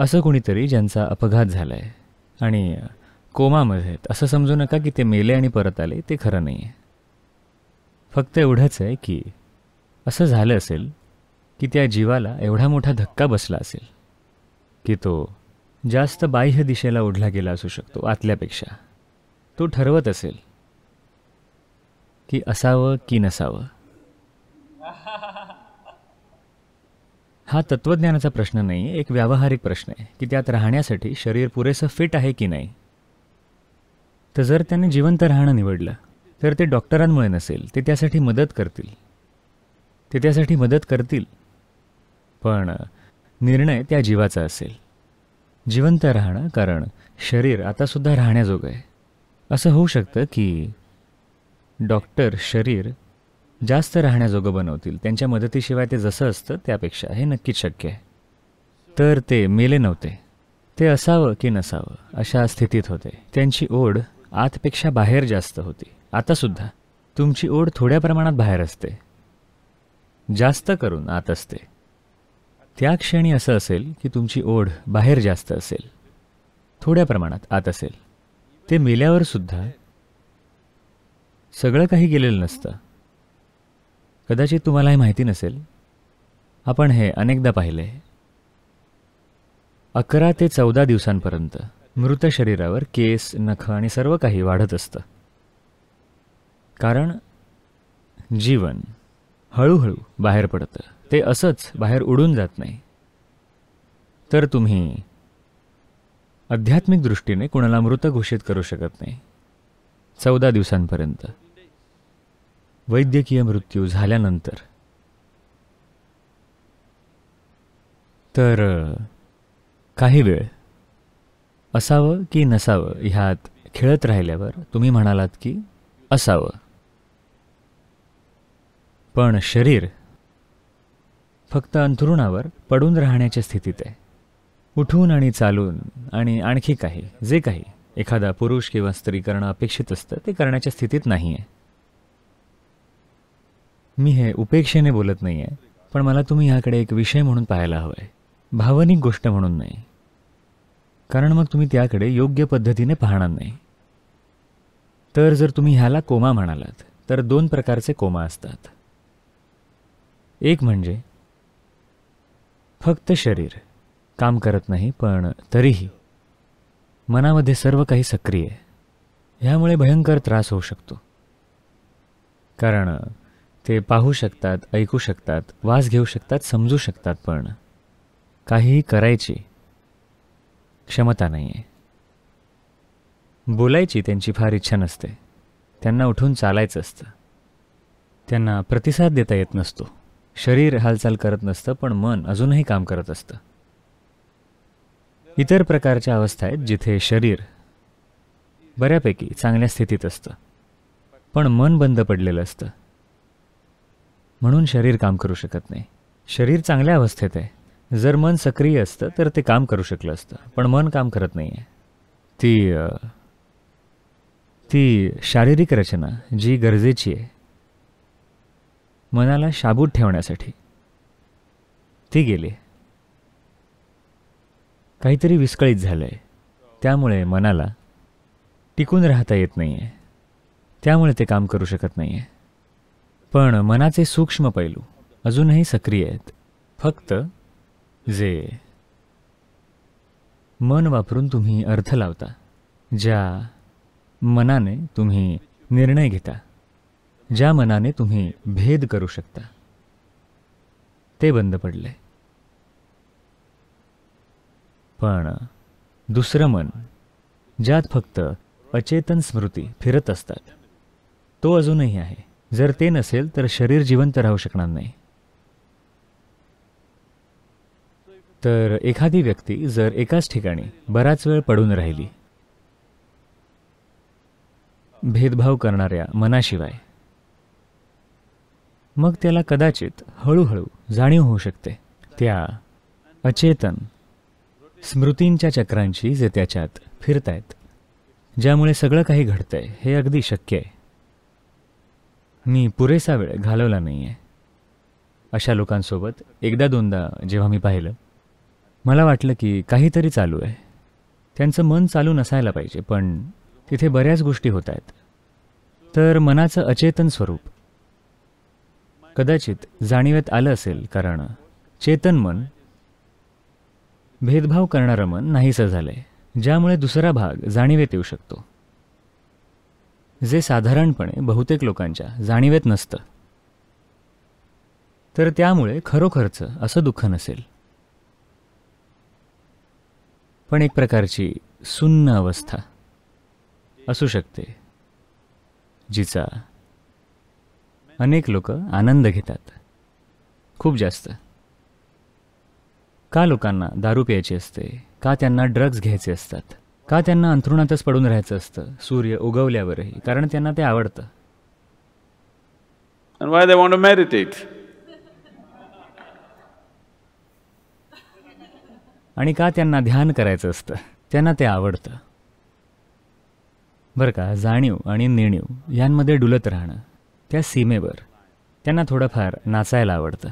असं कोणीतरी ज्यांचा अपघात झाला आहे आणि कोमामध्ये आहेत असं समजू नका की ते मेले आणि परत आले ते खरं नाही आहे फक्त एवढंच आहे की असं झालं असेल की त्या जीवाला एवढा मोठा धक्का बसला असेल की तो जास्त बाह्य दिशेला ओढला गेला असू शकतो आतल्यापेक्षा तो ठरवत असेल की असावं की नसावं हा तत्वज्ञानाचा प्रश्न नाही एक व्यावहारिक प्रश्न आहे की त्यात राहण्यासाठी शरीर पुरेसं फिट आहे की नाही तर जर त्याने जिवंत राहणं निवडलं तर ते डॉक्टरांमुळे नसेल ते त्यासाठी मदत करतील ते त्यासाठी मदत करतील पण निर्णय त्या जीवाचा असेल जिवंत राहणं कारण शरीर आतासुद्धा राहण्याजोगं आहे असं होऊ शकतं की डॉक्टर शरीर जास्त राहण्याजोगं बनवतील त्यांच्या मदतीशिवाय ते जसं असतं त्यापेक्षा हे नक्कीच शक्य आहे तर ते मेले नव्हते ते असावं की नसावं अशा स्थितीत होते त्यांची ओढ आतपेक्षा बाहेर जास्त होती आतासुद्धा तुमची ओढ थोड्या प्रमाणात बाहेर असते जास्त करून आत असते त्या क्षणी असं असेल की तुमची ओढ बाहेर जास्त असेल थोड्या प्रमाणात आत असेल ते मेल्यावर सुद्धा सगळं काही गेलेलं नसतं कदाचित तुम्हाला माहिती नसेल आपण हे अनेकदा पाहिले अकरा ते चौदा दिवसांपर्यंत मृत शरीरावर केस नख आणि सर्व काही वाढत असतं कारण जीवन हळूहळू बाहेर पडतं ते असंच बाहेर उडून जात नाही तर तुम्ही आध्यात्मिक दृष्टीने कुणाला मृत घोषित करू शकत नाही चौदा दिवसांपर्यंत वैद्यकीय मृत्यू झाल्यानंतर तर काही वेळ असावं की नसावं ह्यात खेळत राहिल्यावर तुम्ही म्हणालात की असावं पण शरीर फक्त अंथरुणावर पडून राहण्याच्या स्थितीत आहे उठून आणि चालून आणि आणखी काही जे काही एखादा पुरुष किंवा स्त्री करणं अपेक्षित असतं ते करण्याच्या स्थितीत नाही आहे मी हे उपेक्षेने बोलत नाही आहे पण मला तुम्ही ह्याकडे एक विषय म्हणून पाहायला हवं आहे भावनिक गोष्ट म्हणून नाही कारण मग तुम्ही त्याकडे योग्य पद्धतीने पाहणार नाही तर जर तुम्ही ह्याला कोमा म्हणालात तर दोन प्रकारचे कोमा असतात एक म्हणजे फक्त शरीर काम करत नाही पण तरीही मनामध्ये सर्व काही सक्रिय ह्यामुळे भयंकर त्रास होऊ शकतो कारण ते पाहू शकतात ऐकू शकतात वास घेऊ शकतात समजू शकतात पण काहीही करायची क्षमता नाही आहे बोलायची त्यांची फार इच्छा नसते त्यांना उठून चालायचं असतं त्यांना प्रतिसाद देता येत नसतो शरीर हालचाल करत नसतं पण मन अजूनही काम करत असतं इतर प्रकारच्या अवस्था आहेत जिथे शरीर बऱ्यापैकी चांगल्या स्थितीत असतं पण मन बंद पडलेलं असतं म्हणून शरीर काम करू शकत नाही शरीर चांगल्या अवस्थेत आहे जर मन सक्रिय असतं तर ते काम करू शकलं असतं पण मन काम करत नाही आहे ती ती शारीरिक रचना जी गरजेची आहे मनाला शाबूत ठेवण्यासाठी ती गेली काहीतरी विस्कळीत झालं आहे त्यामुळे मनाला टिकून राहता येत नाही आहे त्यामुळे ते काम करू शकत नाही आहे पण मनाचे सूक्ष्म पैलू अजूनही सक्रिय आहेत फक्त जे मन वापरून तुम्ही अर्थ लावता ज्या मनाने तुम्ही निर्णय घेता ज्या मनाने तुम्ही भेद करू शकता ते बंद पडले पण दुसरं मन ज्यात फक्त अचेतन स्मृती फिरत असतात तो अजूनही आहे जर ते नसेल तर शरीर जिवंत राहू शकणार नाही तर एखादी व्यक्ती जर एकाच ठिकाणी बराच वेळ पडून राहिली भेदभाव करणाऱ्या मनाशिवाय मग त्याला कदाचित हळूहळू जाणीव होऊ शकते त्या अचेतन स्मृतींच्या चक्रांची जे त्याच्यात फिरतायत ज्यामुळे सगळं काही घडतंय हे अगदी शक्य आहे मी पुरेसा वेळ घालवला नाही आहे अशा लोकांसोबत एकदा दोनदा जेव्हा मी पाहिलं मला वाटलं की काहीतरी चालू आहे त्यांचं मन चालू नसायला पाहिजे पण तिथे बऱ्याच गोष्टी होत आहेत तर मनाचं अचेतन स्वरूप कदाचित जाणीवेत आलं असेल कारण चेतन मन भेदभाव करणारं मन नाहीसं झालं आहे ज्यामुळे दुसरा भाग जाणीवेत येऊ शकतो जे साधारणपणे बहुतेक लोकांच्या जाणीवेत नसतं तर त्यामुळे खरोखरचं असं दुःख नसेल पण एक प्रकारची सुन्न अवस्था असू शकते जिचा अनेक लोक आनंद घेतात खूप जास्त का लोकांना दारू प्यायची असते का त्यांना ड्रग्ज घ्यायचे असतात का त्यांना अंथरुणातच पडून राहायचं असतं सूर्य उगवल्यावरही कारण त्यांना ते आवडतं आणि का त्यांना ध्यान करायचं असतं त्यांना ते आवडतं बरं का जाणीव आणि नेणीव यांमध्ये डुलत राहणं त्या सीमेवर त्यांना थोडंफार नाचायला आवडतं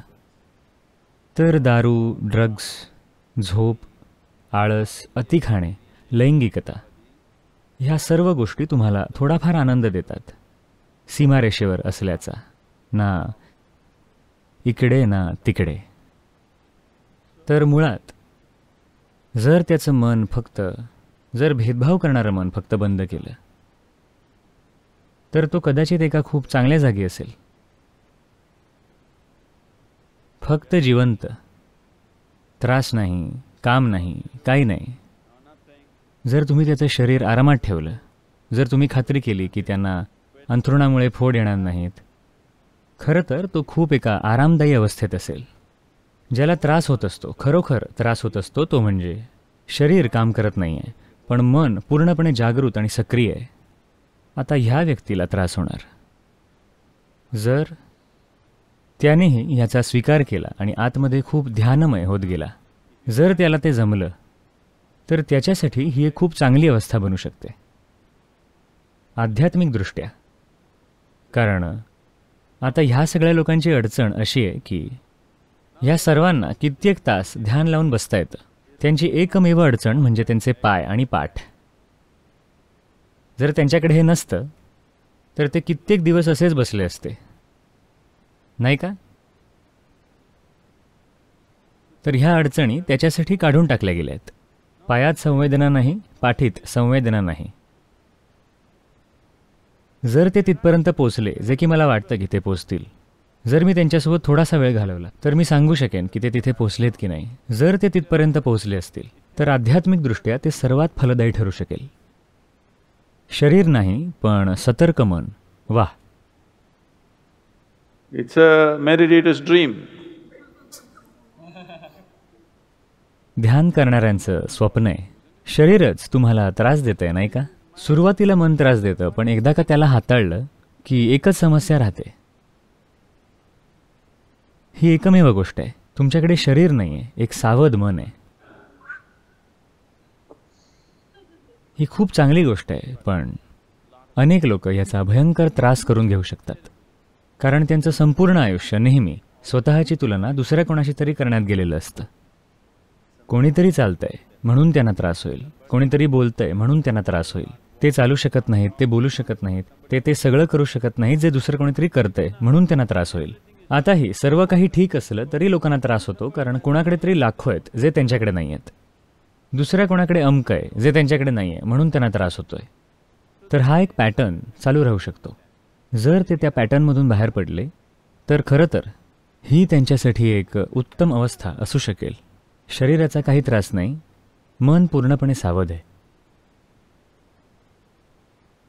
तर दारू ड्रग्स झोप आळस अति खाणे लैंगिकता ह्या सर्व गोष्टी तुम्हाला थोडाफार आनंद देतात सीमारेषेवर असल्याचा ना इकडे ना तिकडे तर मुळात जर त्याचं मन फक्त जर भेदभाव करणारं मन फक्त बंद केलं तर तो कदाचित एका खूप चांगल्या जागी असेल फक्त जिवंत त्रास नाही काम नाही काही नाही जर तुम्ही त्याचं शरीर आरामात ठेवलं जर तुम्ही खात्री केली की त्यांना अंथरुणामुळे फोड येणार नाहीत खरं तर तो खूप एका आरामदायी अवस्थेत असेल ज्याला त्रास होत असतो खरोखर त्रास होत असतो तो म्हणजे शरीर काम करत नाही आहे पण मन पूर्णपणे जागृत आणि सक्रिय आहे आता ह्या व्यक्तीला त्रास होणार जर त्यानेही ह्याचा स्वीकार केला आणि आतमध्ये खूप ध्यानमय होत गेला जर त्याला ते जमलं तर त्याच्यासाठी ही एक खूप चांगली अवस्था बनू शकते आध्यात्मिकदृष्ट्या कारण आता ह्या सगळ्या लोकांची अडचण अशी आहे की ह्या सर्वांना कित्येक तास ध्यान लावून बसता येतं त्यांची एकमेव अडचण म्हणजे त्यांचे पाय आणि पाठ जर त्यांच्याकडे हे नसतं तर ते कित्येक दिवस असेच बसले असते नाही का तर ह्या अडचणी त्याच्यासाठी काढून टाकल्या गेल्या आहेत पायात संवेदना नाही पाठीत संवेदना नाही जर ते तिथपर्यंत पोचले जे की मला वाटतं की ते पोचतील जर मी त्यांच्यासोबत थोडासा वेळ घालवला तर मी सांगू शकेन की ते तिथे पोचलेत की नाही जर ते तिथपर्यंत पोहोचले असतील तर आध्यात्मिकदृष्ट्या ते सर्वात फलदायी ठरू शकेल शरीर नाही पण सतर्क मन वाह इट्स अ मेरिडेटस ड्रीम ध्यान करणाऱ्यांचं स्वप्न आहे शरीरच तुम्हाला त्रास देत आहे नाही का सुरुवातीला मन त्रास देतं पण एकदा का त्याला हाताळलं की एकच समस्या राहते ही एकमेव गोष्ट आहे तुमच्याकडे शरीर नाही आहे एक सावध मन आहे ही खूप चांगली गोष्ट आहे पण अनेक लोक याचा भयंकर त्रास करून घेऊ शकतात कारण त्यांचं संपूर्ण आयुष्य नेहमी स्वतःची तुलना दुसऱ्या कोणाशी तरी करण्यात गेलेलं असतं कोणीतरी चालतंय म्हणून त्यांना त्रास होईल कोणीतरी बोलतंय म्हणून त्यांना त्रास होईल ते चालू शकत नाहीत ते बोलू शकत नाहीत ते ते सगळं करू शकत नाहीत जे दुसरं कोणीतरी करतंय म्हणून त्यांना त्रास होईल आताही सर्व काही ठीक असलं तरी लोकांना त्रास होतो कारण कोणाकडे तरी लाखो आहेत जे त्यांच्याकडे नाही आहेत दुसऱ्या कोणाकडे अमक आहे जे त्यांच्याकडे नाही आहे म्हणून त्यांना त्रास होतोय तर हा एक पॅटर्न चालू राहू शकतो जर ते त्या पॅटर्नमधून बाहेर पडले तर खरं तर ही त्यांच्यासाठी एक उत्तम अवस्था असू शकेल शरीराचा काही त्रास नाही मन पूर्णपणे सावध आहे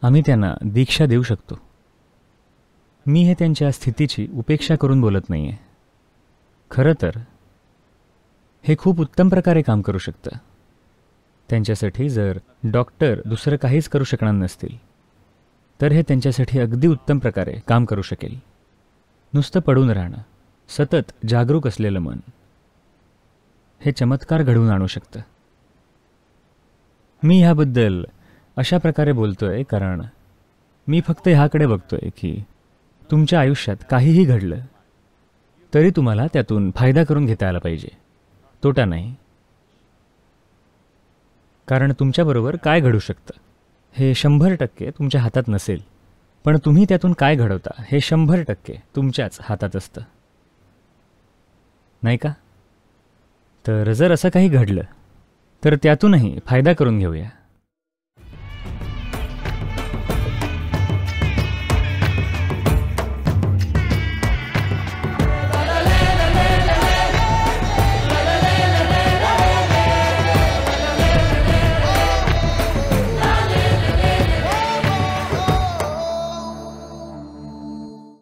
आम्ही त्यांना दीक्षा देऊ शकतो मी हे त्यांच्या स्थितीची उपेक्षा करून बोलत नाही आहे खरं तर हे खूप उत्तम प्रकारे काम करू शकतं त्यांच्यासाठी जर डॉक्टर दुसरं काहीच करू शकणार नसतील तर हे त्यांच्यासाठी अगदी उत्तम प्रकारे काम करू शकेल नुसतं पडून राहणं सतत जागरूक असलेलं मन हे चमत्कार घडवून आणू शकतं मी ह्याबद्दल अशा प्रकारे बोलतो आहे कारण मी फक्त ह्याकडे बघतोय की तुमच्या आयुष्यात काहीही घडलं तरी तुम्हाला त्यातून फायदा करून घेता आला पाहिजे तोटा नाही कारण तुमच्याबरोबर काय घडू शकतं हे शंभर टक्के तुमच्या हातात नसेल पण तुम्ही त्यातून काय घडवता हे शंभर टक्के तुमच्याच हातात असतं नाही का तर जर असं काही घडलं तर त्यातूनही फायदा करून घेऊया